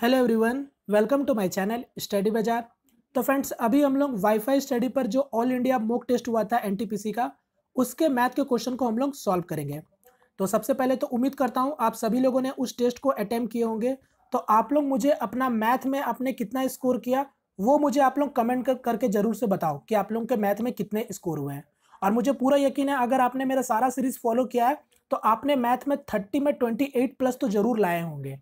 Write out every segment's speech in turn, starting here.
hello everyone welcome to my channel study Bazaar तो friends अभी हम लोग वाईफाई स्टडी पर जो ऑल इंडिया मोक टेस्ट हुआ था एनटीपीसी का उसके मैथ के क्वेश्चन को हम लोग सॉल्व करेंगे तो सबसे पहले तो उम्मीद करता हूं आप सभी लोगों ने उस टेस्ट को अटैम्प्ट किए होंगे तो आप लोग मुझे अपना मैथ में आपने कितना स्कोर किया वो मुझे आप लोग कमेंट कर, करके ज़रूर से बताओ कि आप लोग के मैथ में कितने स्कोर हुए हैं और मुझे पूरा यकीन है अगर आपने मेरा सारा सीरीज़ फॉलो किया है तो आपने मैथ में थर्टी में ट्वेंटी एट प्लस तो ज़रूर लाए होंगे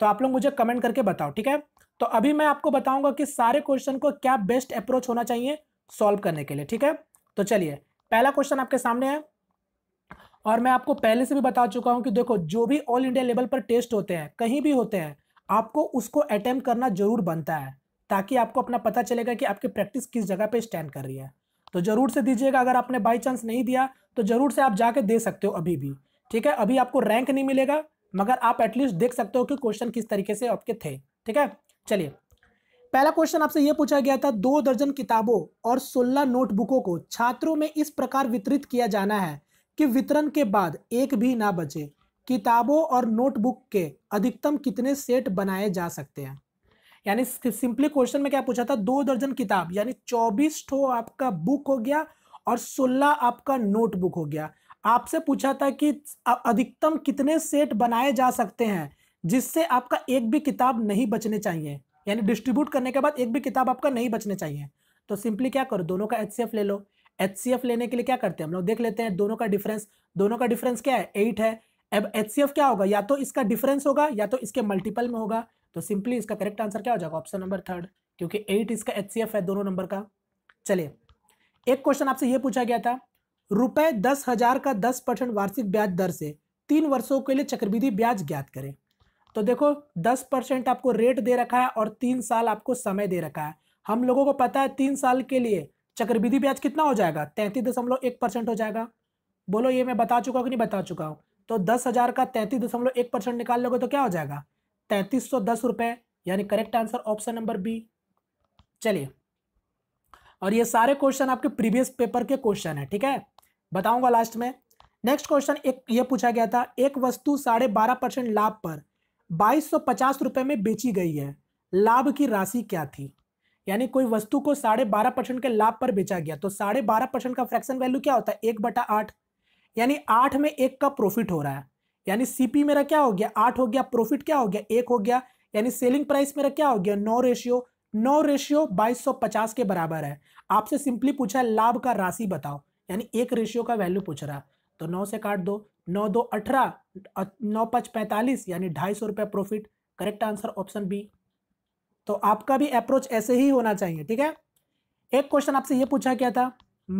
तो आप लोग मुझे कमेंट करके बताओ ठीक है तो अभी मैं आपको बताऊंगा कि सारे क्वेश्चन को क्या बेस्ट अप्रोच होना चाहिए सॉल्व करने के लिए ठीक है तो चलिए पहला क्वेश्चन आपके सामने है और मैं आपको पहले से भी बता चुका हूं कि देखो जो भी ऑल इंडिया लेवल पर टेस्ट होते हैं कहीं भी होते हैं आपको उसको अटैम्प करना जरूर बनता है ताकि आपको अपना पता चलेगा कि आपकी प्रैक्टिस किस जगह पे स्टैंड कर रही है तो ज़रूर से दीजिएगा अगर आपने बाई चांस नहीं दिया तो ज़रूर से आप जाके दे सकते हो अभी भी ठीक है अभी आपको रैंक नहीं मिलेगा मगर आप एटलीस्ट देख सकते हो कि क्वेश्चन किस तरीके से आपके थे ठीक है चलिए पहला क्वेश्चन आपसे ये पूछा गया था दो दर्जन किताबों और सोलह नोटबुकों को छात्रों में इस प्रकार वितरित किया जाना है कि वितरण के बाद एक भी ना बचे किताबों और नोटबुक के अधिकतम कितने सेट बनाए जा सकते हैं यानी सिंपली क्वेश्चन में क्या पूछा था दो दर्जन किताब यानी चौबीस ठो आपका बुक हो गया और सोलह आपका नोटबुक हो गया आपसे पूछा था कि अधिकतम कितने सेट बनाए जा सकते हैं जिससे आपका एक भी किताब नहीं बचने चाहिए यानी डिस्ट्रीब्यूट करने के बाद एक भी किताब आपका नहीं बचने चाहिए तो सिंपली क्या करो दोनों का एच ले लो एच लेने के लिए क्या करते हैं हम लोग देख लेते हैं दोनों का डिफरेंस दोनों का डिफरेंस क्या है एट है अब एच क्या होगा या तो इसका डिफरेंस होगा या तो इसके मल्टीपल में होगा तो सिंपली इसका करेक्ट आंसर क्या हो जाएगा ऑप्शन नंबर थर्ड क्योंकि एट इसका एच है दोनों नंबर का चलिए एक क्वेश्चन आपसे यह पूछा गया था रुपए दस हजार का दस परसेंट वार्षिक ब्याज दर से तीन वर्षों के लिए चक्रविधि ब्याज ज्ञात करें तो देखो दस परसेंट आपको रेट दे रखा है और तीन साल आपको समय दे रखा है हम लोगों को पता है तीन साल के लिए चक्रविधि ब्याज कितना हो जाएगा तैंतीस दशमलव एक परसेंट हो जाएगा बोलो ये मैं बता चुका हूँ कि नहीं बता चुका हूँ तो दस हज़ार का तैंतीस दशमलव एक परसेंट निकाल लोगे तो क्या हो जाएगा तैंतीस सौ दस रुपए यानी correct answer option number B चलिए और ये सारे क्वेश्चन आपके प्रीवियस पेपर के क्वेश्चन है ठीक है बताऊंगा लास्ट में नेक्स्ट क्वेश्चन एक ये पूछा गया था एक वस्तु साढ़े बारह परसेंट लाभ पर बाईस सौ पचास रुपये में बेची गई है लाभ की राशि क्या थी यानी कोई वस्तु को साढ़े बारह परसेंट के लाभ पर बेचा गया तो साढ़े बारह परसेंट का फ्रैक्शन वैल्यू क्या होता है एक बटा आठ यानी आठ में एक का प्रॉफिट हो रहा है यानी सीपी मेरा क्या हो गया आठ हो गया प्रॉफिट क्या हो गया एक हो गया यानी सेलिंग प्राइस मेरा क्या हो गया नौ रेशियो नौ रेशियो बाईस सौ पचास के बराबर है आपसे सिंपली पूछा है लाभ का राशि बताओ यानी एक रेशियो का वैल्यू पूछ रहा तो नौ से काट दो नौ दो अठारह नौ पाँच पैंतालीस यानी ढाई सौ रुपये profit correct answer option B तो आपका भी अप्रोच ऐसे ही होना चाहिए ठीक है एक क्वेश्चन आपसे ये पूछा क्या था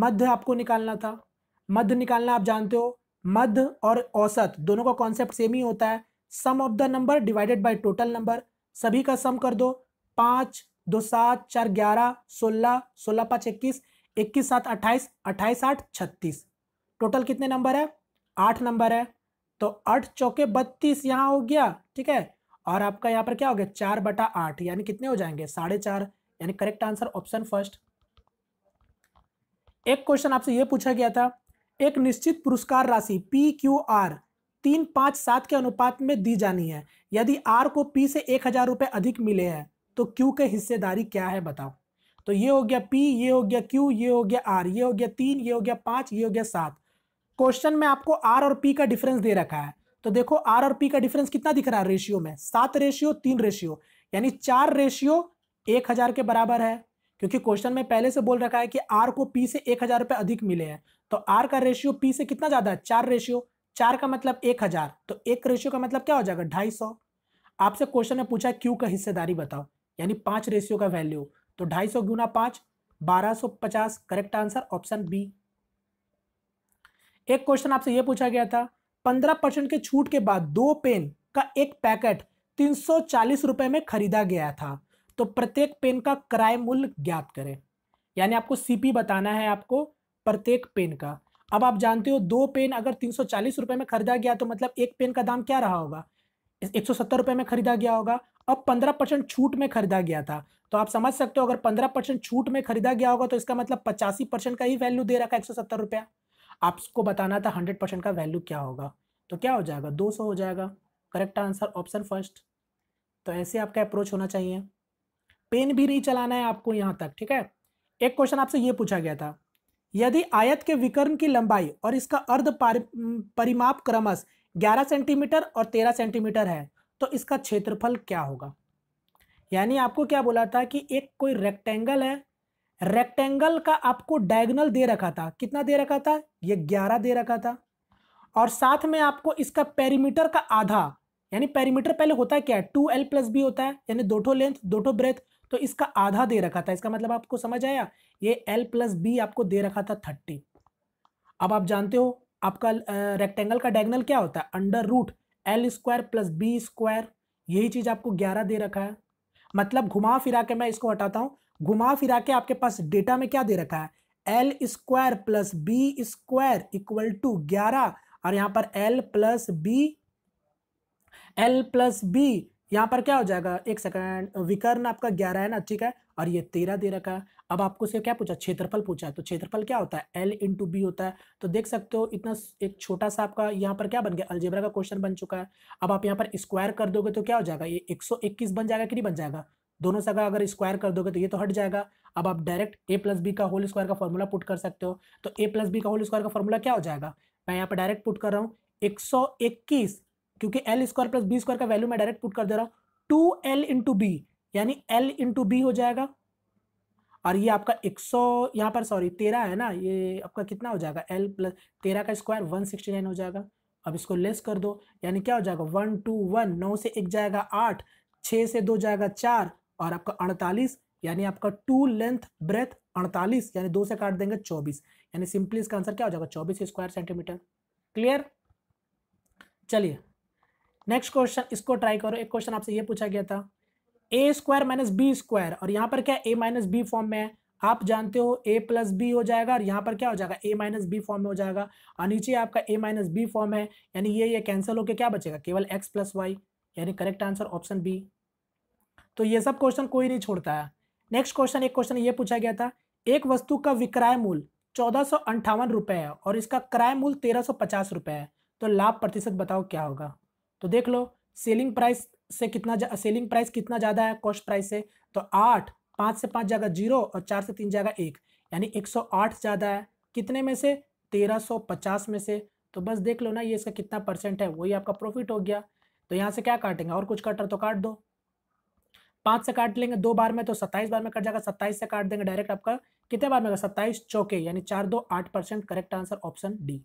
मध्य आपको निकालना था मध्य निकालना आप जानते हो मध्य और औसत दोनों का कॉन्सेप्ट सेम ही होता है sum of the number divided by total number सभी का सम कर दो पाँच दो सात चार ग्यारह सोलह सोलह पाँच इक्कीस इक्कीस सात अट्ठाईस अट्ठाईस आठ छत्तीस टोटल कितने नंबर है आठ नंबर है तो आठ चौके बत्तीस यहाँ हो गया ठीक है और आपका यहाँ पर क्या हो गया चार बटा आठ यानी कितने हो जाएंगे साढ़े चार यानी करेक्ट आंसर ऑप्शन फर्स्ट एक क्वेश्चन आपसे ये पूछा गया था एक निश्चित पुरस्कार राशि पी क्यू आर तीन पाँच सात के अनुपात में दी जानी है यदि आर को पी से एक हजार रुपये अधिक मिले हैं तो क्यू के हिस्सेदारी क्या है बताओ तो ये हो गया पी ये हो गया क्यू ये हो गया आर ये हो गया तीन ये हो गया पाँच ये हो गया सात क्वेश्चन में आपको आर और पी का डिफरेंस दे रखा है तो देखो आर और पी का डिफरेंस कितना दिख रहा है रेशियो में सात रेशियो तीन रेशियो यानी चार रेशियो एक हजार के बराबर है क्योंकि क्वेश्चन में पहले से बोल रखा है कि आर को पी से एक हजार अधिक मिले हैं तो आर का रेशियो पी से कितना ज्यादा है चार रेशियो चार का मतलब एक हजार तो एक रेशियो का मतलब क्या हो जाएगा ढाई सौ आपसे क्वेश्चन में पूछा क्यू का हिस्सेदारी बताओ यानी पांच रेशियो का वैल्यू तो ढाई सौ गुना पांच बारह सौ पचास करेक्ट आंसर ऑप्शन बी एक क्वेश्चन आपसे यह पूछा गया था पंद्रह परसेंट के छूट के बाद दो पेन का एक पैकेट तीन सौ चालीस रुपए में खरीदा गया था तो प्रत्येक पेन का क्राय मूल्य ज्ञात करें यानी आपको सीपी बताना है आपको प्रत्येक पेन का अब आप जानते हो दो पेन अगर तीन सौ चालीस रुपए में खरीदा गया तो मतलब एक पेन का दाम क्या रहा होगा एक सौ में खरीदा गया होगा अब पंद्रह परसेंट छूट में खरीदा गया था तो आप समझ सकते हो अगर पंद्रह परसेंट छूट में खरीदा गया होगा तो इसका मतलब पचासी परसेंट का ही वैल्यू दे रखा है एक सौ सत्तर रुपया आपको बताना था हंड्रेड परसेंट का वैल्यू क्या होगा तो क्या हो जाएगा दो सौ हो जाएगा करेक्ट आंसर ऑप्शन फर्स्ट तो ऐसे आपका अप्रोच होना चाहिए पेन भी नहीं चलाना है आपको यहाँ तक ठीक है एक क्वेश्चन आपसे ये पूछा गया था यदि आयत के विकर्ण की लंबाई और इसका अर्ध परिमाप क्रमश 11 सेंटीमीटर और 13 सेंटीमीटर है तो इसका क्षेत्रफल क्या होगा यानी आपको क्या बोला था कि एक कोई रेक्टेंगल है रेक्टेंगल का आपको डायगोनल दे रखा था कितना दे रखा था ये 11 दे रखा था और साथ में आपको इसका पेरीमीटर का आधा यानी पेरीमीटर पहले होता है क्या है टू एल प्लस बी होता है यानी दो ठो लेंथ दो ठो ब्रेथ तो इसका आधा दे रखा था इसका मतलब आपको समझ आया ये एल प्लस बी आपको दे रखा था थर्टी अब आप जानते हो आपका रेक्टेंगल का डायगनल क्या होता है under root L square plus B square यही चीज़ आपको ग्यारह दे रखा है मतलब घुमा फिरा के मैं इसको हटाता हूँ घुमा फिरा के आपके पास डेटा में क्या दे रखा है L square plus B square equal to ग्यारह और यहाँ पर L plus B L plus B यहाँ पर क्या हो जाएगा एक सेकंड विकर्ण आपका ग्यारह है ना ठीक है और ये तेरह दे रखा है अब आपको से क्या पूछा क्षेत्रफल पूछा है तो क्षेत्रफल क्या होता है एल इंटू बी होता है तो देख सकते हो इतना एक छोटा सा आपका यहाँ पर क्या बन गया अलजेबरा का क्वेश्चन बन चुका है अब आप यहाँ पर स्क्वायर कर दोगे तो क्या हो जाएगा ये इक्कीस बन जाएगा कि नहीं बन जाएगा दोनों से अगर स्क्वायर कर दोगे तो ये तो हट जाएगा अब आप डायरेक्ट ए प्लस बी का होल स्क्वायर का फॉर्मूला पुट कर सकते हो तो ए प्लस बी का होल स्क्वायर का फॉर्मूला क्या हो जाएगा मैं यहाँ पर डायरेक्ट पुट कर रहा हूँ एक सौ इक्कीस क्योंकि L square plus B square का वैल्यू मैं डायरेक्ट पुट कर दे रहा हूँ टू एल इंटू बी यानी एल इंटू बी हो जाएगा और ये आपका 100 यहाँ पर सॉरी तेरह है ना ये आपका कितना हो जाएगा एल प्लस तेरह का स्क्वायर वन सिक्सटी नाइन हो जाएगा अब इसको लेस कर दो यानी क्या हो जाएगा वन टू वन नौ से एक जाएगा आठ छः से दो जाएगा चार और आपका अड़तालीस यानी आपका टू लेंथ ब्रेथ अड़तालीस यानी दो से काट देंगे चौबीस यानी सिंपली इसका आंसर क्या हो जाएगा चौबीस स्क्वायर सेंटीमीटर क्लियर चलिए नेक्स्ट क्वेश्चन इसको ट्राई करो एक क्वेश्चन आपसे ये पूछा गया था A square minus B square और यहाँ पर क्या ए माइनस बी फॉर्म में है आप जानते हो ए प्लस बी हो जाएगा और यहाँ पर क्या हो जाएगा ए माइनस बी फॉर्म में हो जाएगा और नीचे आपका ए माइनस बी फॉर्म है यानी ये ये कैंसिल होकर क्या बचेगा केवल एक्स प्लस वाई यानी करेक्ट आंसर ऑप्शन बी तो ये सब क्वेश्चन कोई नहीं छोड़ता है नेक्स्ट क्वेश्चन एक क्वेश्चन ये पूछा गया था एक वस्तु का विक्रय मूल्य चौदह सौ अंठावन रुपये है और इसका क्रय मूल्य तेरह सौ पचास रुपये है तो लाभ प्रतिशत बताओ क्या होगा तो देख लो सेलिंग प्राइस से कितना सेलिंग प्राइस कितना ज़्यादा है कॉस्ट प्राइस से तो आठ पाँच से पाँच जगह जीरो और चार से तीन जगह एक यानी एक सौ आठ ज़्यादा है कितने में से तेरह सौ पचास में से तो बस देख लो ना ये इसका कितना परसेंट है वही आपका प्रॉफिट हो गया तो यहाँ से क्या काटेंगे और कुछ कटर तो काट दो पाँच से काट लेंगे दो बार में तो सत्ताईस बार में कट जाएगा सत्ताईस से काट देंगे डायरेक्ट आपका कितने बार में सत्ताईस चौके यानी चार दो आठ percent correct answer option D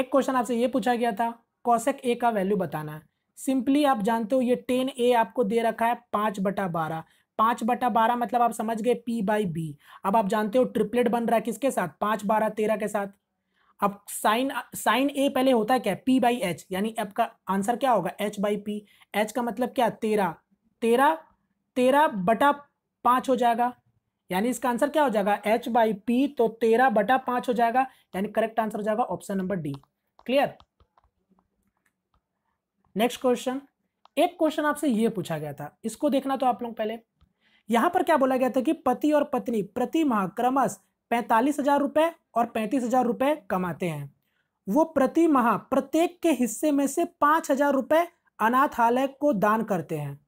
एक क्वेश्चन आपसे ये पूछा गया था कौशक ए का वैल्यू बताना है सिंपली आप जानते हो ये टेन ए आपको दे रखा है पाँच बटा बारह पाँच बटा बारह मतलब आप समझ गए पी बाई बी अब आप जानते हो ट्रिपलेट बन रहा है किसके साथ पाँच बारह तेरह के साथ अब साइन साइन ए पहले होता है क्या पी बाई एच यानी आपका आंसर क्या होगा एच बाई पी एच का मतलब क्या तेरह तेरह तेरह बटा पाँच हो जाएगा यानी इसका आंसर क्या हो जाएगा एच बाई पी तो तेरह बटा पाँच हो जाएगा यानी करेक्ट आंसर हो जाएगा option number D clear next question एक क्वेश्चन आपसे ये पूछा गया था इसको देखना तो आप लोग पहले यहाँ पर क्या बोला गया था कि पति और पत्नी प्रति माह क्रमश पैंतालीस हजार रुपये और पैंतीस हजार रुपये कमाते हैं वो प्रति माह प्रत्येक के हिस्से में से पाँच हजार रुपये अनाथालय को दान करते हैं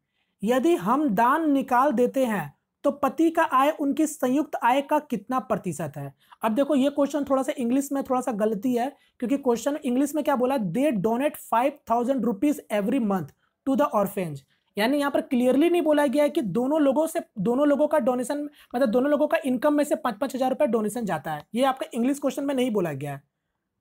यदि हम दान निकाल देते हैं तो पति का आय उनकी संयुक्त आय का कितना प्रतिशत है अब देखो ये क्वेश्चन थोड़ा सा इंग्लिश में थोड़ा सा गलती है क्योंकि क्वेश्चन इंग्लिश में क्या बोला they donate five thousand rupees every month to the orphans यानी यहाँ पर क्लियरली नहीं बोला गया है कि दोनों लोगों से दोनों लोगों का डोनेशन मतलब दोनों लोगों का इनकम में से पाँच पाँच हज़ार रुपये डोनेशन जाता है ये आपका इंग्लिश क्वेश्चन में नहीं बोला गया है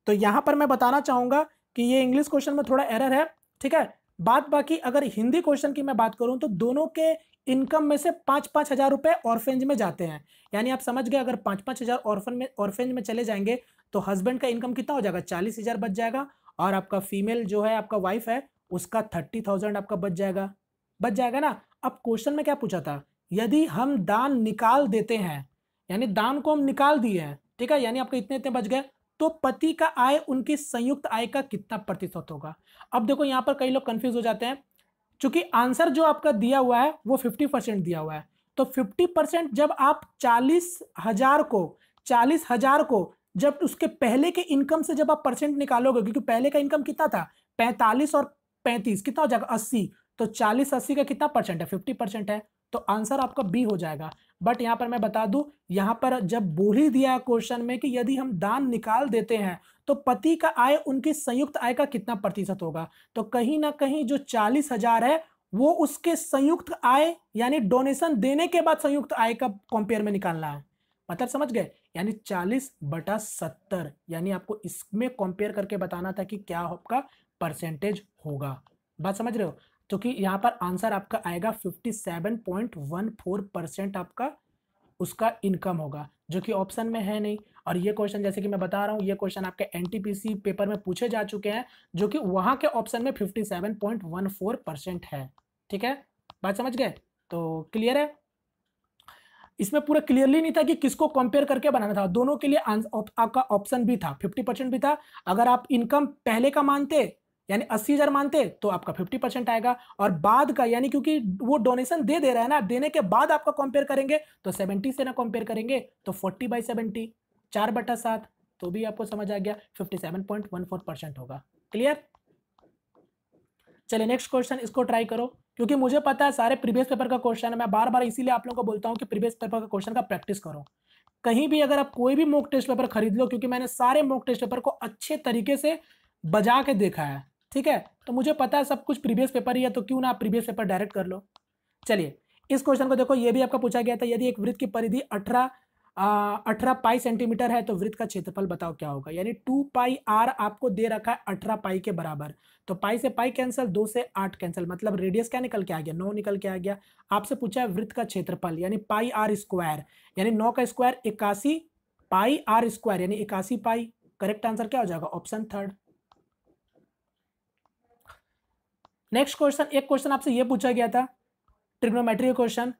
तो यहाँ पर मैं बताना चाहूँगा कि ये इंग्लिश क्वेश्चन में थोड़ा एरर है ठीक है बात बाकी अगर हिंदी क्वेश्चन की मैं बात करूं तो दोनों के इनकम में से पाँच पाँच हज़ार रुपये ऑर्फेंज में जाते हैं यानी आप समझ गए अगर पाँच पाँच हज़ार ऑर्फन में ऑर्फेंज में चले जाएंगे तो हस्बैंड का इनकम कितना हो जाएगा चालीस हज़ार बच जाएगा और आपका फीमेल जो है आपका वाइफ है उसका थर्टी थाउजेंड आपका बच जाएगा बच जाएगा ना अब क्वेश्चन में क्या पूछा था यदि हम दान निकाल देते हैं यानी दान को हम निकाल दिए हैं ठीक है यानी आपके इतने इतने बच गए तो पति का आय उनकी संयुक्त आय का कितना प्रतिशत होगा अब देखो यहाँ पर कई लोग कंफ्यूज हो जाते हैं चूंकि आंसर जो आपका दिया हुआ है वो फिफ्टी परसेंट दिया हुआ है तो फिफ्टी परसेंट जब आप चालीस हजार को चालीस हजार को जब उसके पहले के इनकम से जब आप परसेंट निकालोगे क्योंकि पहले का इनकम कितना था पैंतालीस और पैंतीस कितना हो जाएगा अस्सी तो चालीस अस्सी का कितना परसेंट है फिफ्टी परसेंट है तो आंसर आपका बी हो जाएगा बट यहाँ पर मैं बता दूँ यहाँ पर जब बोल ही दिया क्वेश्चन में कि यदि हम दान निकाल देते हैं तो पति का आय उनकी संयुक्त आय का कितना प्रतिशत होगा तो कहीं ना कहीं जो चालीस हजार है वो उसके संयुक्त आय यानी डोनेशन देने के बाद संयुक्त आय का कंपेयर में निकालना है मतलब समझ गए यानी चालीस बटा सत्तर यानी आपको इसमें कंपेयर करके बताना था कि क्या आपका परसेंटेज होगा बात समझ रहे हो तो कि यहाँ पर आंसर आपका आएगा 57.14 परसेंट आपका उसका इनकम होगा जो कि ऑप्शन में है नहीं और ये क्वेश्चन जैसे कि मैं बता रहा हूँ ये क्वेश्चन आपके एन पेपर में पूछे जा चुके हैं जो कि वहाँ के ऑप्शन में फिफ्टी परसेंट है ठीक है बात समझ गए तो क्लियर है इसमें पूरा क्लियरली नहीं था कि किसको कंपेयर करके बनाना था दोनों के लिए आपका ऑप्शन भी था 50 परसेंट भी था अगर आप इनकम पहले का मानते यानी अस्सी हजार मानते तो आपका फिफ्टी परसेंट आएगा और बाद का यानी क्योंकि वो डोनेशन दे दे रहा है ना देने के बाद आपका कंपेयर करेंगे तो सेवेंटी से ना कंपेयर करेंगे तो फोर्टी बाई सेवेंटी चार बटा सात तो भी आपको समझ आ गया fifty seven point one four percent होगा क्लियर चलिए नेक्स्ट क्वेश्चन इसको ट्राई करो क्योंकि मुझे पता है सारे प्रीवियस पेपर का क्वेश्चन है मैं बार बार इसीलिए आप लोगों को बोलता हूँ कि प्रीवियस पेपर का क्वेश्चन का प्रैक्टिस करो कहीं भी अगर आप कोई भी मॉक टेस्ट पेपर खरीद लो क्योंकि मैंने सारे मॉक टेस्ट पेपर को अच्छे तरीके से बजा के देखा है ठीक है तो मुझे पता है सब कुछ प्रीवियस पेपर ही है तो क्यों ना आप प्रीवियस पेपर डायरेक्ट कर लो चलिए इस क्वेश्चन को देखो ये भी आपका पूछा गया था यदि एक वृत्त की परिधि अठारह अठारह पाई सेंटीमीटर है तो वृत्त का क्षेत्रफल बताओ क्या होगा यानी टू पाई आर आपको दे रखा है अठारह पाई के बराबर तो पाई से पाई कैंसिल दो से आठ कैंसिल मतलब रेडियस क्या निकल के आ गया नौ निकल के आ गया आपसे पूछा है वृत्त का क्षेत्रफल यानी पाई आर स्क्वायर यानी नौ का स्क्वायर इक्यासी पाई आर स्क्वायर यानी इक्यासी पाई करेक्ट आंसर क्या हो जाएगा ऑप्शन थर्ड नेक्स्ट क्वेश्चन एक क्वेश्चन आपसे ये पूछा गया था ट्रिग्नोमेट्री क्वेश्चन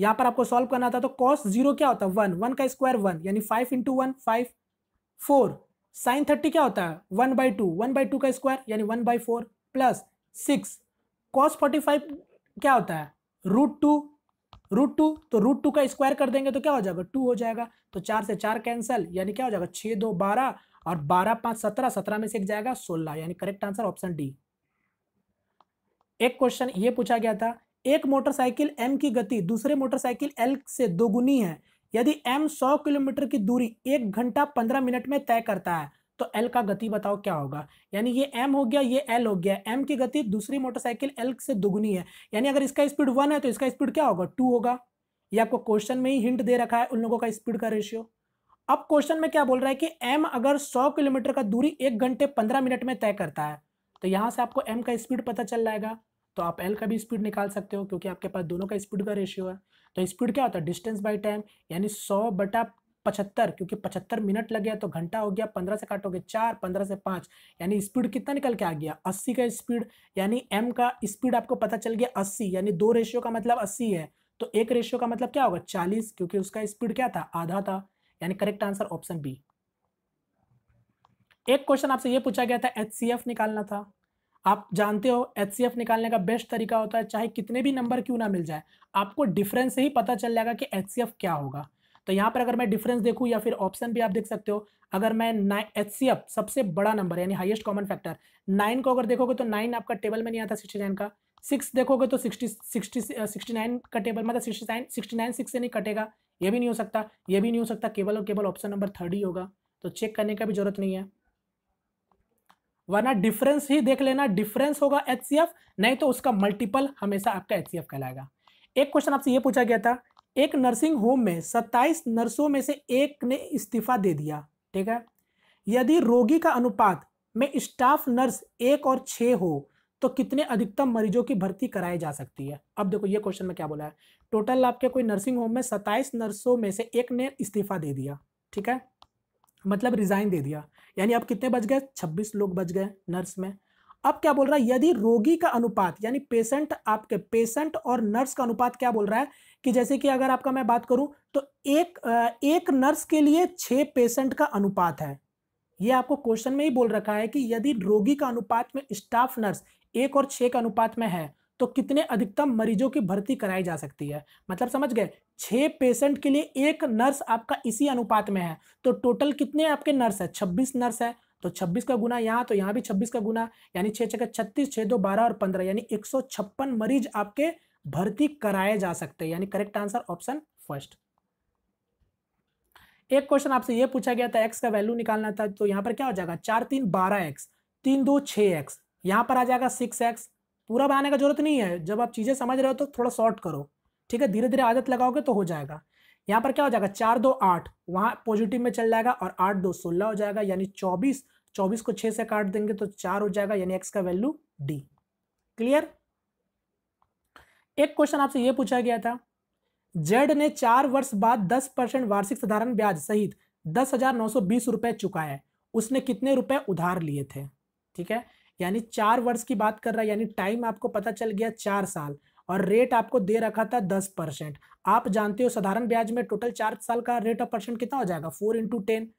यहाँ पर आपको सॉल्व करना था तो कॉस जीरो क्या होता है वन वन का स्क्वायर वन यानी five into one five four sine thirty क्या होता है one by two one by two का स्क्वायर यानी one by four plus six cos forty five क्या होता है रूट टू रूट टू तो रूट टू का स्क्वायर कर देंगे तो क्या हो जाएगा टू हो जाएगा तो चार से चार कैंसिल यानी क्या हो जाएगा छः दो बारह और बारह पाँच सत्रह सत्रह में से एक जाएगा सोलह यानी करेक्ट आंसर ऑप्शन डी एक क्वेश्चन ये पूछा गया था एक मोटरसाइकिल एम की गति दूसरे मोटरसाइकिल एल से दोगुनी है यदि एम सौ किलोमीटर की दूरी एक घंटा पंद्रह मिनट में तय करता है तो एल का गति बताओ क्या होगा यानी ये एम हो गया ये एल हो गया एम की गति दूसरी मोटरसाइकिल एल से दुगुनी है यानी अगर इसका स्पीड वन है तो इसका स्पीड क्या होगा टू होगा ये आपको क्वेश्चन में ही हिंट दे रखा है उन लोगों का स्पीड का रेशियो अब क्वेश्चन में क्या बोल रहा है कि एम अगर सौ किलोमीटर का दूरी एक घंटे पंद्रह मिनट में तय करता है तो यहाँ से आपको एम का स्पीड पता चल जाएगा तो आप एल का भी स्पीड निकाल सकते हो क्योंकि आपके पास दोनों का स्पीड का रेशियो है तो स्पीड क्या होता है डिस्टेंस बाई टाइम यानी सौ बटा पचहत्तर क्योंकि पचहत्तर मिनट लग गया तो घंटा हो गया पंद्रह से काटोगे चार पंद्रह से पाँच यानी स्पीड कितना निकल के आ गया अस्सी का स्पीड यानी एम का स्पीड आपको पता चल गया अस्सी यानी दो रेशियो का मतलब अस्सी है तो एक रेशियो का मतलब क्या होगा चालीस क्योंकि उसका स्पीड क्या था आधा था यानी करेक्ट आंसर ऑप्शन बी एक क्वेश्चन आपसे ये पूछा गया था एच निकालना था आप जानते हो एच निकालने का बेस्ट तरीका होता है चाहे कितने भी नंबर क्यों ना मिल जाए आपको डिफरेंस से ही पता चल जाएगा कि एच क्या होगा तो यहाँ पर अगर मैं डिफरेंस देखूँ या फिर ऑप्शन भी आप देख सकते हो अगर मैं एच सी एफ सबसे बड़ा नंबर यानी हाईएस्ट कॉमन फैक्टर नाइन को अगर देखोगे तो नाइन आपका टेबल में नहीं आता सिक्सटी नाइन का सिक्स देखोगे तो सिक्सटी सिक्सटी सिक्सटी नाइन का टेबल मतलब sixty nine sixty nine six से नहीं कटेगा ये भी नहीं हो सकता ये भी नहीं हो सकता केवल और केवल ऑप्शन नंबर थर्ड ही होगा तो चेक करने का भी जरूरत नहीं है वरना डिफरेंस ही देख लेना डिफरेंस होगा एच नहीं तो उसका मल्टीपल हमेशा आपका एच कहलाएगा एक क्वेश्चन आपसे ये पूछा गया था एक नर्सिंग होम में 27 नर्सों में से एक ने इस्तीफा दे दिया ठीक है यदि रोगी का अनुपात में स्टाफ नर्स एक और छः हो तो कितने अधिकतम मरीजों की भर्ती कराई जा सकती है अब देखो ये क्वेश्चन में क्या बोला है टोटल आपके कोई नर्सिंग होम में 27 नर्सों में से एक ने इस्तीफा दे दिया ठीक है मतलब रिज़ाइन दे दिया यानी अब कितने बच गए 26 लोग बच गए नर्स में अब क्या बोल रहा है यदि रोगी का अनुपात यानी पेशेंट आपके पेशेंट और नर्स का अनुपात क्या बोल रहा है कि जैसे कि अगर आपका मैं बात करूं तो एक एक नर्स के लिए छः पेशेंट का अनुपात है ये आपको क्वेश्चन में ही बोल रखा है कि यदि रोगी का अनुपात में स्टाफ नर्स एक और छः का अनुपात में है तो कितने अधिकतम मरीजों की भर्ती कराई जा सकती है मतलब समझ गए छः पेशेंट के लिए एक नर्स आपका इसी अनुपात में है तो टोटल कितने आपके नर्स है छब्बीस नर्स है तो 26 का गुना यहाँ तो यहाँ भी 26 का गुना यानी छः छः छत्तीस छः दो बारह और पंद्रह यानी एक मरीज आपके भर्ती कराए जा सकते हैं यानी करेक्ट आंसर ऑप्शन फर्स्ट एक क्वेश्चन आपसे ये पूछा गया था एक्स का वैल्यू निकालना था तो यहाँ पर क्या हो जाएगा चार तीन बारह एक्स तीन दो छः एक्स यहाँ पर आ जाएगा सिक्स एक्स पूरा बनाने का जरूरत नहीं है जब आप चीज़ें समझ रहे हो तो थोड़ा शॉर्ट करो ठीक है धीरे धीरे आदत लगाओगे तो हो जाएगा यहाँ पर क्या हो जाएगा चार दो आठ वहाँ पॉजिटिव में चल जाएगा और आठ दो सोलह हो जाएगा यानी चौबीस चौबीस को छः से काट देंगे तो चार हो जाएगा यानी एक्स का वैल्यू डी क्लियर एक क्वेश्चन आपसे ये पूछा गया था जेड ने चार वर्ष बाद दस परसेंट वार्षिक साधारण ब्याज सहित दस हजार नौ सौ बीस रुपए चुकाए उसने कितने रुपए उधार लिए थे ठीक है यानी चार वर्ष की बात कर रहा है यानी टाइम आपको पता चल गया चार साल और रेट आपको दे रखा था दस परसेंट आप जानते हो साधारण ब्याज में टोटल चार साल का रेट ऑफ परसेंट कितना हो जाएगा फोर इंटू टेन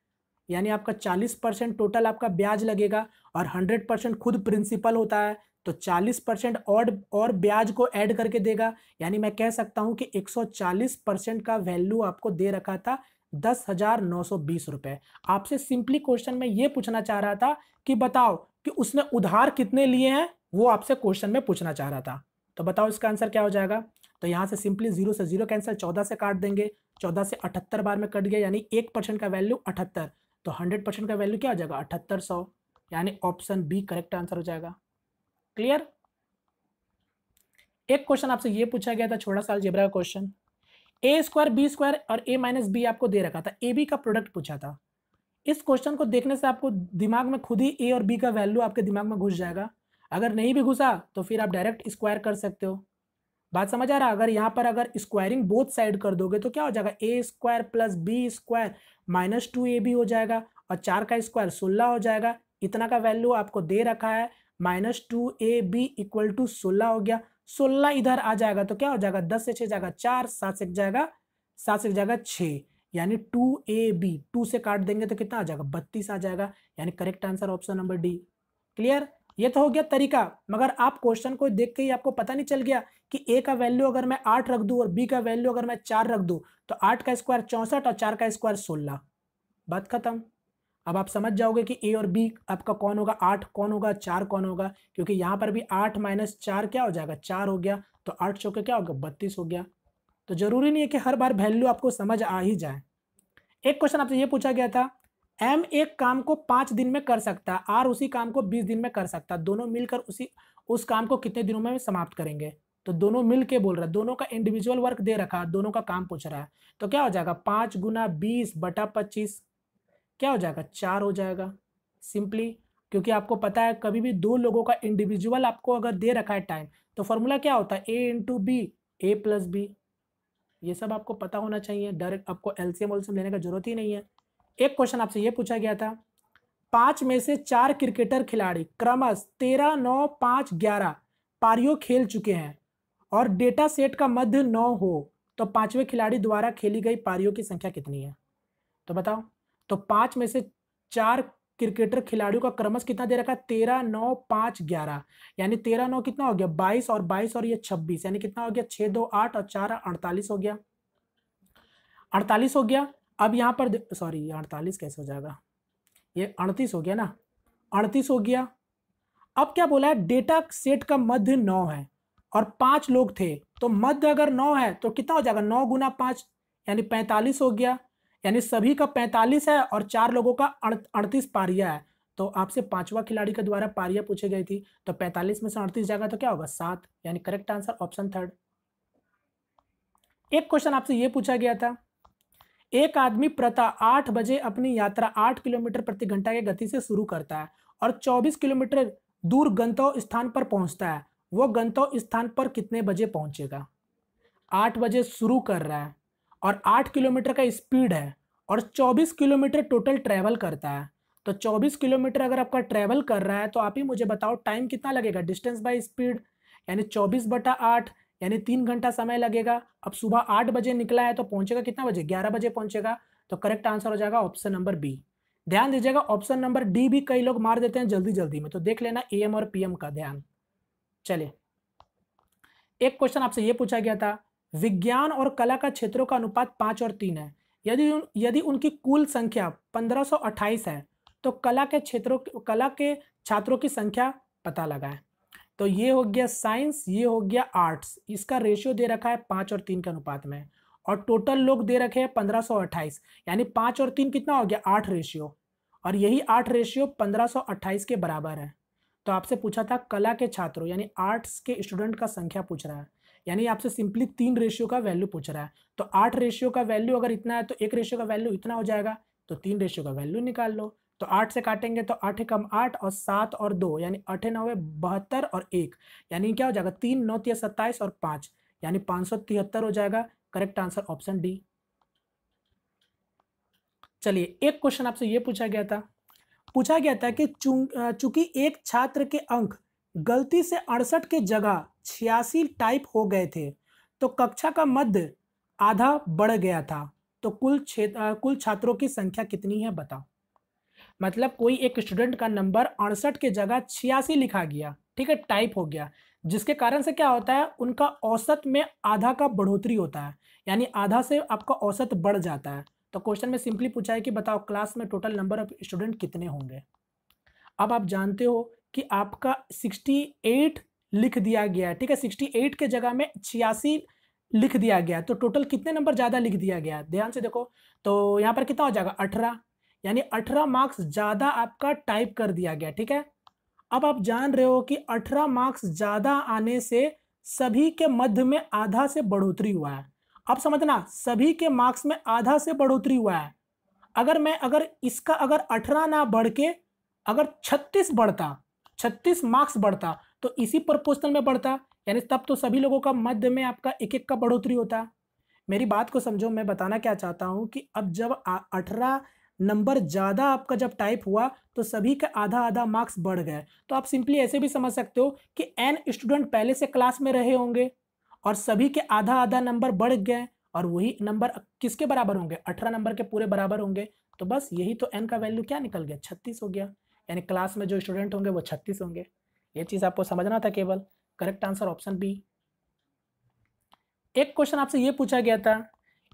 यानी आपका चालीस परसेंट टोटल आपका ब्याज लगेगा और हंड्रेड परसेंट खुद प्रिंसिपल होता है तो चालीस परसेंट और और ब्याज को ऐड करके देगा यानी मैं कह सकता हूँ कि एक सौ चालीस परसेंट का वैल्यू आपको दे रखा था दस हजार नौ सौ बीस रुपए आपसे सिंपली क्वेश्चन में ये पूछना चाह रहा था कि बताओ कि उसने उधार कितने लिए हैं वो आपसे क्वेश्चन में पूछना चाह रहा था तो बताओ इसका आंसर क्या हो जाएगा तो यहाँ से सिंपली जीरो से जीरो कैंसिल चौदह से काट देंगे चौदह से अठहत्तर बार में कट गया यानी एक परसेंट का वैल्यू अठहत्तर तो हंड्रेड परसेंट का वैल्यू क्या हो जाएगा अठहत्तर सौ यानी ऑप्शन बी करेक्ट आंसर हो जाएगा क्लियर एक क्वेश्चन आपसे ये पूछा गया था छोटा साल जेबरा का question A square B square और ए माइनस बी आपको दे रखा था ए बी का प्रोडक्ट पूछा था इस क्वेश्चन को देखने से आपको दिमाग में खुद ही ए और बी का वैल्यू आपके दिमाग में घुस जाएगा अगर नहीं भी घुसा तो फिर आप डायरेक्ट स्क्वायर कर सकते हो बात समझ आ रहा है अगर यहाँ पर अगर स्क्वायरिंग बोथ साइड कर दोगे तो क्या हो जाएगा A square plus B square minus two A B हो जाएगा और चार का स्क्वायर सोलह हो जाएगा इतना का वैल्यू आपको दे रखा है minus two A B equal to सोलह हो गया सोलह इधर आ जाएगा तो क्या हो जाएगा दस से छः जाएगा चार सात से जाएगा सात से जाएगा छः यानी टू ए बी टू से काट देंगे तो कितना आ जाएगा बत्तीस आ जाएगा यानी correct answer option number D clear ये तो हो गया तरीका मगर आप क्वेश्चन को देख के ही आपको पता नहीं चल गया कि ए का वैल्यू अगर मैं आठ रख दूं और बी का वैल्यू अगर मैं चार रख दूं तो आठ का स्क्वायर चौंसठ और चार का स्क्वायर सोलह बात खत्म अब आप समझ जाओगे कि ए और बी आपका कौन होगा आठ कौन होगा चार कौन होगा क्योंकि यहाँ पर भी आठ माइनस चार क्या हो जाएगा चार हो गया तो आठ चौके क्या होगा बत्तीस हो गया तो ज़रूरी नहीं है कि हर बार वैल्यू आपको समझ आ ही जाए एक क्वेश्चन आपसे ये पूछा गया था एम एक काम को पाँच दिन में कर सकता है आर उसी काम को बीस दिन में कर सकता है दोनों मिलकर उसी उस काम को कितने दिनों में समाप्त करेंगे तो दोनों मिल के बोल रहा है दोनों का इंडिविजुअल वर्क दे रखा है दोनों का काम पूछ रहा है तो क्या हो जाएगा पाँच गुना बीस बटा पच्चीस क्या हो जाएगा चार हो जाएगा सिंपली क्योंकि आपको पता है कभी भी दो लोगों का इंडिविजुअल आपको अगर दे रखा है टाइम तो फॉर्मूला क्या होता है A into B A plus B ये सब आपको पता होना चाहिए डायरेक्ट आपको एलसीएम वलसीएम लेने का जरूरत ही नहीं है एक क्वेश्चन आपसे ये पूछा गया था पांच में से चार क्रिकेटर खिलाड़ी क्रमश तेरह नौ पाँच ग्यारह पारियों खेल चुके हैं और डेटा सेट का मध्य नौ हो तो पांचवें खिलाड़ी द्वारा खेली गई पारियों की संख्या कितनी है तो बताओ तो पांच में से चार क्रिकेटर खिलाड़ियों का क्रमश कितना दे रखा है तेरह नौ पाँच ग्यारह यानी तेरह नौ कितना हो गया बाईस और बाईस और ये छब्बीस यानी कितना हो गया छः दो आठ और चार अड़तालीस हो गया अड़तालीस हो गया अब यहाँ पर सॉरी अड़तालीस कैसे हो जाएगा ये अड़तीस हो गया ना अड़तीस हो गया अब क्या बोला है डेटा सेट का मध्य नौ है और पाँच लोग थे तो मध्य अगर नौ है तो कितना हो जाएगा नौ गुना पाँच यानी पैंतालीस हो गया यानी सभी का पैंतालीस है और चार लोगों का अड़तीस पारिया है तो आपसे पांचवा खिलाड़ी के द्वारा पारिया पूछी गई थी तो पैंतालीस में से अड़तीस जाएगा तो क्या होगा सात यानी करेक्ट आंसर ऑप्शन थर्ड एक क्वेश्चन आपसे ये पूछा गया था एक आदमी प्रतः आठ बजे अपनी यात्रा आठ किलोमीटर प्रति घंटा की गति से शुरू करता है और चौबीस किलोमीटर दूर गंतव्य स्थान पर पहुंचता है वो गंतव्य स्थान पर कितने बजे पहुंचेगा आठ बजे शुरू कर रहा है और आठ किलोमीटर का स्पीड है और चौबीस किलोमीटर टोटल ट्रैवल करता है तो चौबीस किलोमीटर अगर आपका ट्रैवल कर रहा है तो आप ही मुझे बताओ टाइम कितना लगेगा डिस्टेंस बाई स्पीड यानी चौबीस बटा आठ यानी तीन घंटा समय लगेगा अब सुबह आठ बजे निकला है तो पहुंचेगा कितना बजे ग्यारह बजे पहुंचेगा तो करेक्ट आंसर हो जाएगा ऑप्शन नंबर बी ध्यान दीजिएगा ऑप्शन नंबर डी भी कई लोग मार देते हैं जल्दी जल्दी में तो देख लेना ए और पीएम का ध्यान चलिए एक क्वेश्चन आपसे ये पूछा गया था विज्ञान और कला का क्षेत्रों का अनुपात पाँच और तीन है यदि यदि उनकी कुल संख्या पंद्रह है तो कला के क्षेत्रों कला के छात्रों की संख्या पता लगाएं तो ये हो गया साइंस ये हो गया आर्ट्स इसका रेशियो दे रखा है पाँच और तीन के अनुपात में और टोटल लोग दे रखे हैं पंद्रह सौ अट्ठाईस यानी पाँच और तीन कितना हो गया आठ रेशियो और यही आठ रेशियो पंद्रह सौ अट्ठाईस के बराबर है तो आपसे पूछा था कला के छात्रों यानी आर्ट्स के स्टूडेंट का संख्या पूछ रहा है यानी आपसे सिंपली तीन रेशियो का वैल्यू पूछ रहा है तो आठ रेशियो का वैल्यू अगर इतना है तो एक रेशियो का वैल्यू इतना हो जाएगा तो तीन रेशियो का वैल्यू निकाल लो तो आठ से काटेंगे तो आठ कम आठ और सात और दो यानी अठे नौ बहत्तर और एक यानी क्या हो जाएगा तीन नौ तीस सत्ताईस और पाँच यानी पाँच सौ तिहत्तर हो जाएगा करेक्ट आंसर ऑप्शन डी चलिए एक क्वेश्चन आपसे ये पूछा गया था पूछा गया था कि चूंकि एक छात्र के अंक गलती से अड़सठ के जगह छियासी टाइप हो गए थे तो कक्षा का मध्य आधा बढ़ गया था तो कुल छे कुल छात्रों की संख्या कितनी है बताओ मतलब कोई एक स्टूडेंट का नंबर अड़सठ के जगह छियासी लिखा गया ठीक है टाइप हो गया जिसके कारण से क्या होता है उनका औसत में आधा का बढ़ोतरी होता है यानी आधा से आपका औसत बढ़ जाता है तो क्वेश्चन में सिंपली पूछा है कि बताओ क्लास में टोटल नंबर ऑफ स्टूडेंट कितने होंगे अब आप जानते हो कि आपका 68 लिख दिया गया है ठीक है 68 के जगह में छियासी लिख दिया गया तो टोटल कितने नंबर ज़्यादा लिख दिया गया ध्यान से देखो तो यहाँ पर कितना हो जाएगा अठारह यानी अठारह मार्क्स ज़्यादा आपका टाइप कर दिया गया ठीक है अब आप जान रहे हो कि अठारह मार्क्स ज़्यादा आने से सभी के मध्य में आधा से बढ़ोतरी हुआ है अब समझना सभी के मार्क्स में आधा से बढ़ोतरी हुआ है अगर मैं अगर इसका अगर अठारह ना बढ़ के अगर छत्तीस बढ़ता छत्तीस मार्क्स बढ़ता तो इसी प्रपोजनल में बढ़ता यानी तब तो सभी लोगों का मध्य में आपका एक एक का बढ़ोतरी होता मेरी बात को समझो मैं बताना क्या चाहता हूँ कि अब जब अठारह नंबर ज़्यादा आपका जब टाइप हुआ तो सभी का आधा आधा मार्क्स बढ़ गए तो आप सिंपली ऐसे भी समझ सकते हो कि एन स्टूडेंट पहले से क्लास में रहे होंगे और सभी के आधा आधा नंबर बढ़ गए और वही नंबर किसके बराबर होंगे अठारह नंबर के पूरे बराबर होंगे तो बस यही तो एन का वैल्यू क्या निकल गया छत्तीस हो गया यानी क्लास में जो स्टूडेंट होंगे वो छत्तीस होंगे ये चीज़ आपको समझना था केवल करेक्ट आंसर ऑप्शन बी एक क्वेश्चन आपसे ये पूछा गया था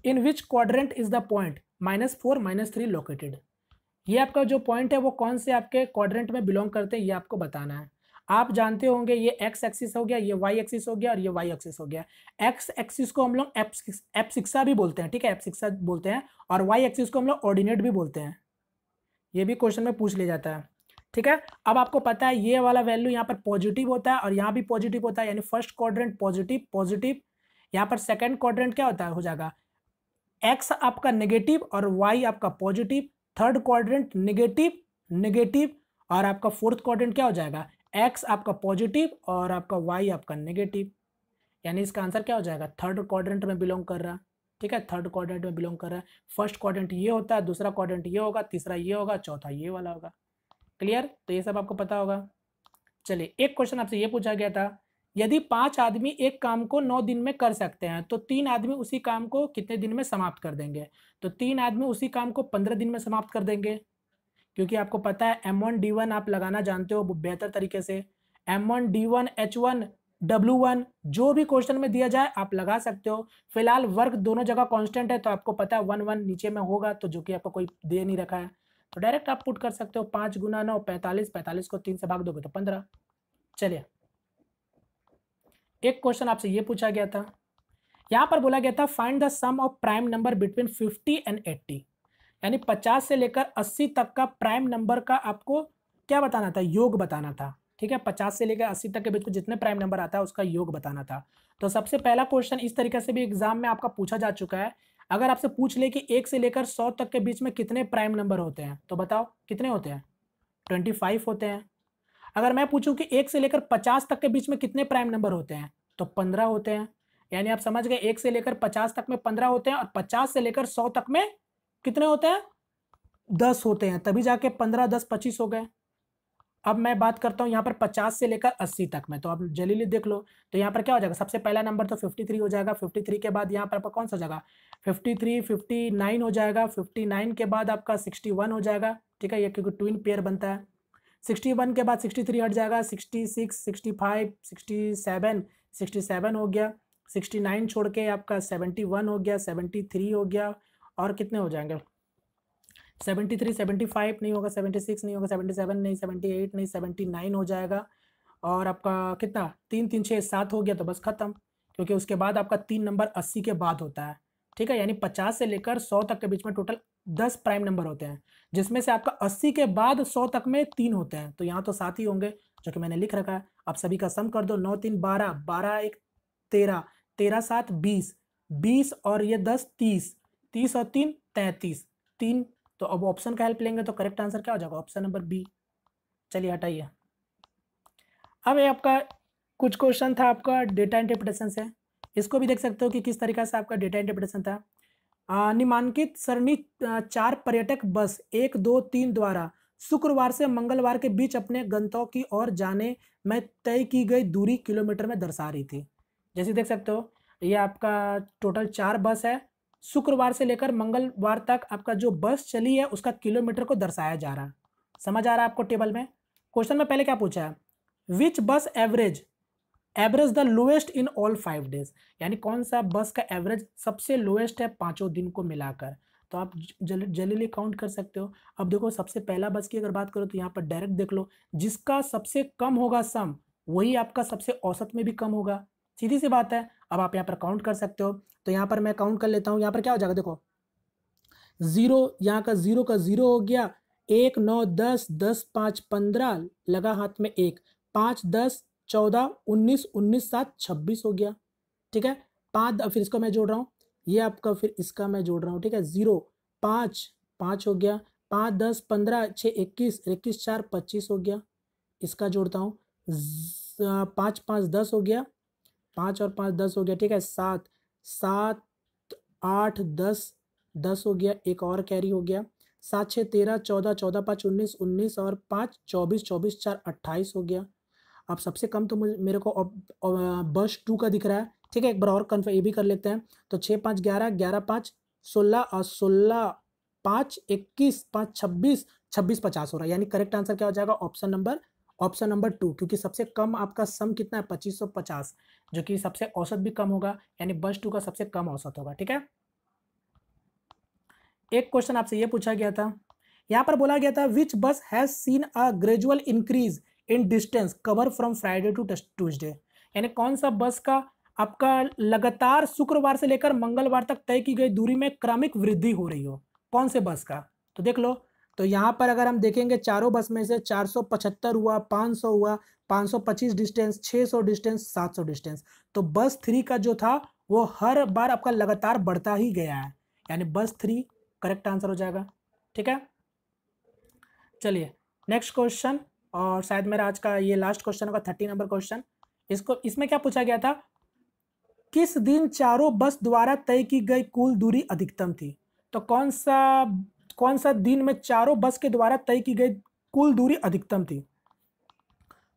in which quadrant is the point minus four minus three located ये आपका जो पॉइंट है वो कौन से आपके क्वाड्रेंट में बिलोंग करते हैं ये आपको बताना है आप जानते होंगे ये एक्स एक्सिस हो गया ये वाई एक्सिस हो गया और ये वाई एक्सिस हो गया एक्स एक्सिस को हम लोग एप शिक्षा भी बोलते हैं ठीक है एप शिक्षा बोलते हैं और वाई एक्सिस को हम लोग ऑर्डिनेट भी बोलते हैं ये भी क्वेश्चन में पूछ लिया जाता है ठीक है अब आपको पता है ये वाला वैल्यू यहाँ पर पॉजिटिव होता है और यहाँ भी पॉजिटिव होता है यानी फर्स्ट क्वाड्रेंट पॉजिटिव पॉजिटिव यहाँ पर सेकेंड क्वाड्रेंट क्या होता है हो जाएगा एक्स आपका नेगेटिव और वाई आपका positive third quadrant negative negative और आपका फोर्थ क्वाड्रेंट क्या हो जाएगा एक्स आपका पॉजिटिव और आपका वाई आपका नेगेटिव यानी इसका आंसर क्या हो जाएगा थर्ड क्वाड्रेंट में बिलोंग कर रहा ठीक है थर्ड क्वाड्रेंट में बिलोंग कर रहा है फर्स्ट क्वाड्रेंट ये होता है दूसरा क्वाड्रेंट ये होगा तीसरा ये होगा चौथा ये वाला होगा क्लियर तो ये सब आपको पता होगा चलिए एक क्वेश्चन आपसे ये पूछा गया था यदि पांच आदमी एक काम को नौ दिन में कर सकते हैं तो तीन आदमी उसी काम को कितने दिन में समाप्त कर देंगे तो तीन आदमी उसी काम को पंद्रह दिन में समाप्त कर देंगे क्योंकि आपको पता है एम वन डी वन आप लगाना जानते हो बेहतर तरीके से M one D one H one W one जो भी क्वेश्चन में दिया जाए आप लगा सकते हो फिलहाल वर्क दोनों जगह कॉन्स्टेंट है तो आपको पता है वन वन नीचे में होगा तो जो कि आपको कोई दे नहीं रखा है तो डायरेक्ट आप पुट कर सकते हो पांच गुना नौ पैंतालीस पैंतालीस को तीन से भाग दोगे तो पंद्रह चलिए एक क्वेश्चन आपसे ये पूछा गया था यहां पर बोला गया था find the sum of prime number between fifty and eighty यानी पचास से लेकर अस्सी तक का प्राइम नंबर का आपको क्या बताना था योग बताना था ठीक है पचास से लेकर अस्सी तक के बीच को जितने प्राइम नंबर आता है उसका योग बताना था तो सबसे पहला क्वेश्चन इस तरीके से भी एग्जाम में आपका पूछा जा चुका है अगर आपसे पूछ ले कि एक से लेकर सौ तक के बीच में कितने प्राइम नंबर होते हैं तो बताओ कितने होते हैं ट्वेंटी फाइव होते हैं अगर मैं पूछूं कि एक से लेकर पचास तक के बीच में कितने प्राइम नंबर होते हैं तो पंद्रह होते हैं यानी आप समझ गए एक से लेकर पचास तक में पंद्रह होते हैं और पचास से लेकर सौ तक में कितने होते हैं दस होते हैं तभी जाके पंद्रह दस पच्चीस हो गए अब मैं बात करता हूँ यहाँ पर पचास से लेकर अस्सी तक में तो आप जलीली देख लो तो यहाँ पर क्या हो जाएगा सबसे पहला नंबर तो फिफ्टी थ्री हो जाएगा फिफ्टी थ्री के बाद यहाँ पर आपका कौन सा हो जाएगा फिफ्टी थ्री फिफ्टी नाइन हो जाएगा फिफ्टी नाइन के बाद आपका सिक्सटी वन हो जाएगा ठीक है ये क्योंकि ट्विन पेयर बनता है सिक्सटी वन के बाद सिक्सटी थ्री हट जाएगा sixty six sixty five sixty seven sixty seven हो गया सिक्सटी नाइन छोड़ के आपका सेवेंटी वन हो गया सेवेंटी थ्री हो गया और कितने हो जाएंगे सेवेंटी थ्री सेवेंटी फाइव नहीं होगा सेवेंटी सिक्स नहीं होगा सेवेंटी सेवन नहीं सेवेंटी एट नहीं सेवेंटी नाइन हो जाएगा और आपका कितना तीन तीन छः सात हो गया तो बस ख़त्म क्योंकि उसके बाद आपका तीन नंबर अस्सी के बाद होता है ठीक है यानी पचास से लेकर सौ तक के बीच में टोटल दस प्राइम नंबर होते हैं जिसमें से आपका अस्सी के बाद सौ तक में तीन होते हैं तो यहाँ तो सात ही होंगे जो कि मैंने लिख रखा है आप सभी का सम कर दो नौ तीन बारह बारह एक तेरह तेरह सात बीस बीस और ये दस तीस तीस और तीन तैंतीस तीन तो अब ऑप्शन का हेल्प लेंगे तो करेक्ट आंसर क्या हो जाएगा ऑप्शन नंबर बी चलिए हटाइए अब ये आपका कुछ क्वेश्चन था आपका डेटा इंटरप्रिटेशन से इसको भी देख सकते हो कि किस तरीके से आपका डेटा इंटरप्रिटेशन था निमांकित सरणी चार पर्यटक बस एक दो तीन द्वारा शुक्रवार से मंगलवार के बीच अपने गंतव्य की ओर जाने में तय की गई दूरी किलोमीटर में दर्शा रही थी जैसे देख सकते हो ये आपका टोटल चार बस है शुक्रवार से लेकर मंगलवार तक आपका जो बस चली है उसका किलोमीटर को दर्शाया जा रहा है समझ आ रहा है आपको टेबल में क्वेश्चन में पहले क्या पूछा है which bus average average the lowest in all five days यानी कौन सा बस का एवरेज सबसे लोएस्ट है पाँचों दिन को मिलाकर तो आप जल्दी काउंट कर सकते हो अब देखो सबसे पहला बस की अगर बात करो तो यहाँ पर डायरेक्ट देख लो जिसका सबसे कम होगा सम वही आपका सबसे औसत में भी कम होगा सीधी सी बात है अब आप यहाँ पर काउंट कर सकते हो तो यहाँ पर मैं काउंट कर लेता हूँ यहाँ पर क्या हो जाएगा देखो ज़ीरो यहाँ का ज़ीरो का ज़ीरो हो गया एक नौ दस दस पाँच पंद्रह लगा हाथ में एक पाँच दस चौदह उन्नीस उन्नीस सात छब्बीस हो गया ठीक है पाँच फिर इसको मैं जोड़ रहा हूँ ये आपका फिर इसका मैं जोड़ रहा हूँ ठीक है ज़ीरो पाँच पाँच हो गया पाँच दस पंद्रह छः इक्कीस इक्कीस चार पच्चीस हो गया इसका जोड़ता हूँ पाँच पाँच दस हो गया पाँच और पाँच दस हो गया ठीक है सात सात आठ दस दस हो गया एक और कैरी हो गया सात छः तेरह चौदह चौदह पाँच उन्नीस उन्नीस और पाँच चौबीस चौबीस चार अट्ठाईस हो गया अब सबसे कम तो मुझे मेरे को बस टू का दिख रहा है ठीक है एक बार और कन्फर्म ये भी कर लेते हैं तो छः पाँच ग्यारह ग्यारह पाँच सोलह और सोलह पाँच इक्कीस पाँच छब्बीस छब्बीस पचास हो रहा है यानी करेक्ट आंसर क्या हो जाएगा option number option number two क्योंकि सबसे कम आपका सम कितना है पच्चीस सौ पचास जो कि सबसे औसत भी कम होगा यानी बस टू का सबसे कम औसत होगा ठीक है एक क्वेश्चन आपसे ये पूछा गया था यहाँ पर बोला गया था which bus has seen a gradual increase in distance cover from Friday to Tuesday यानी कौन सा बस का आपका लगातार शुक्रवार से लेकर मंगलवार तक तय की गई दूरी में क्रमिक वृद्धि हो रही हो कौन से बस का तो देख लो तो यहाँ पर अगर हम देखेंगे चारों बस में से चार हुआ पाँच हुआ 525 डिस्टेंस 600 डिस्टेंस 700 डिस्टेंस तो बस थ्री का जो था वो हर बार आपका लगातार बढ़ता ही गया है यानी बस थ्री करेक्ट आंसर हो जाएगा ठीक है चलिए नेक्स्ट क्वेश्चन और शायद मेरा आज का ये लास्ट क्वेश्चन होगा थर्टी नंबर क्वेश्चन इसको इसमें क्या पूछा गया था किस दिन चारों बस द्वारा तय की गई कुल दूरी अधिकतम थी तो कौन सा कौन सा दिन में चारों बस के द्वारा तय की गई कुल दूरी अधिकतम थी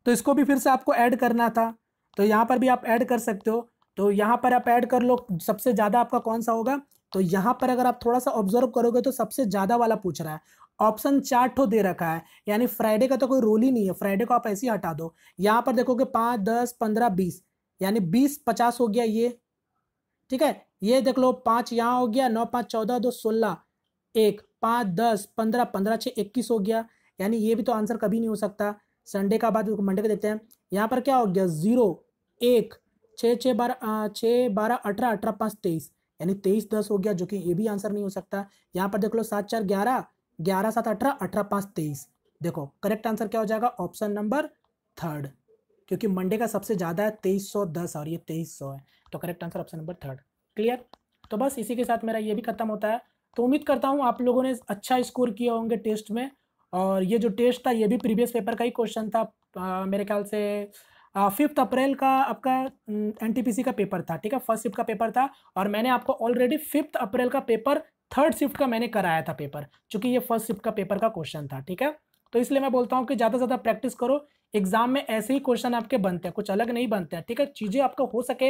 तो इसको भी फिर से आपको ऐड करना था तो यहाँ पर भी आप ऐड कर सकते हो तो यहाँ पर आप ऐड कर लो सबसे ज़्यादा आपका कौन सा होगा तो यहाँ पर अगर आप थोड़ा सा ऑब्जर्व करोगे तो सबसे ज़्यादा वाला पूछ रहा है ऑप्शन चार ठो दे रखा है यानी फ्राइडे का तो कोई रोल ही नहीं है फ्राइडे को आप ऐसे ही हटा दो यहाँ पर देखोगे पाँच दस पंद्रह बीस यानी बीस पचास हो गया ये ठीक है ये देख लो पाँच यहाँ हो गया नौ पाँच चौदह दो सोलह एक पाँच दस पंद्रह पंद्रह छः इक्कीस हो गया यानी ये भी तो आंसर कभी नहीं हो सकता संडे का बाद मंडे का देखते हैं यहाँ पर क्या हो गया ज़ीरो एक छः छः बारह छः बारह अठारह अठारह पाँच तेईस यानी तेईस दस हो गया जो कि ये भी आंसर नहीं हो सकता यहाँ पर देख लो सात चार ग्यारह ग्यारह सात अठारह अठारह पाँच तेईस देखो करेक्ट आंसर क्या हो जाएगा ऑप्शन नंबर थर्ड क्योंकि मंडे का सबसे ज़्यादा है तेईस सौ दस और ये तेईस सौ है तो correct answer option number third clear तो बस इसी के साथ मेरा ये भी खत्म होता है तो उम्मीद करता हूँ आप लोगों ने अच्छा स्कोर किए होंगे टेस्ट में और ये जो टेस्ट था ये भी प्रीवियस पेपर का ही क्वेश्चन था आ, मेरे ख्याल से फिफ्थ अप्रैल का आपका एन का पेपर था ठीक है फर्स्ट शिफ्ट का पेपर था और मैंने आपको ऑलरेडी फिफ्थ अप्रैल का पेपर थर्ड शिफ्ट का मैंने कराया था पेपर चूँकि ये फर्स्ट शिफ्ट का पेपर का क्वेश्चन था ठीक है तो इसलिए मैं बोलता हूँ कि ज़्यादा से ज़्यादा प्रैक्टिस करो एग्जाम में ऐसे ही क्वेश्चन आपके बनते हैं कुछ अलग नहीं बनते हैं ठीक है चीज़ें आपको हो सके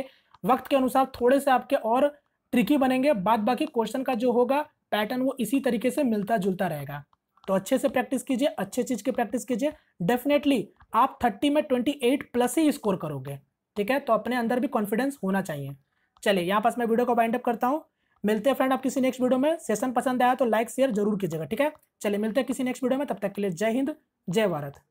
वक्त के अनुसार थोड़े से आपके और ट्रिकी बनेंगे बाद बाकी क्वेश्चन का जो होगा पैटर्न वो इसी तरीके से मिलता जुलता रहेगा तो अच्छे से प्रैक्टिस कीजिए अच्छे चीज की प्रैक्टिस कीजिए डेफिनेटली आप थर्टी में ट्वेंटी एट प्लस ही स्कोर करोगे ठीक है तो अपने अंदर भी कॉन्फिडेंस होना चाहिए चलिए यहाँ पास मैं वीडियो को बाइंड अप करता हूँ मिलते हैं फ्रेंड आप किसी नेक्स्ट वीडियो में सेशन पसंद आया तो लाइक शेयर जरूर कीजिएगा ठीक है चलिए मिलते हैं किसी नेक्स्ट वीडियो में तब तक के लिए जय हिंद जय भारत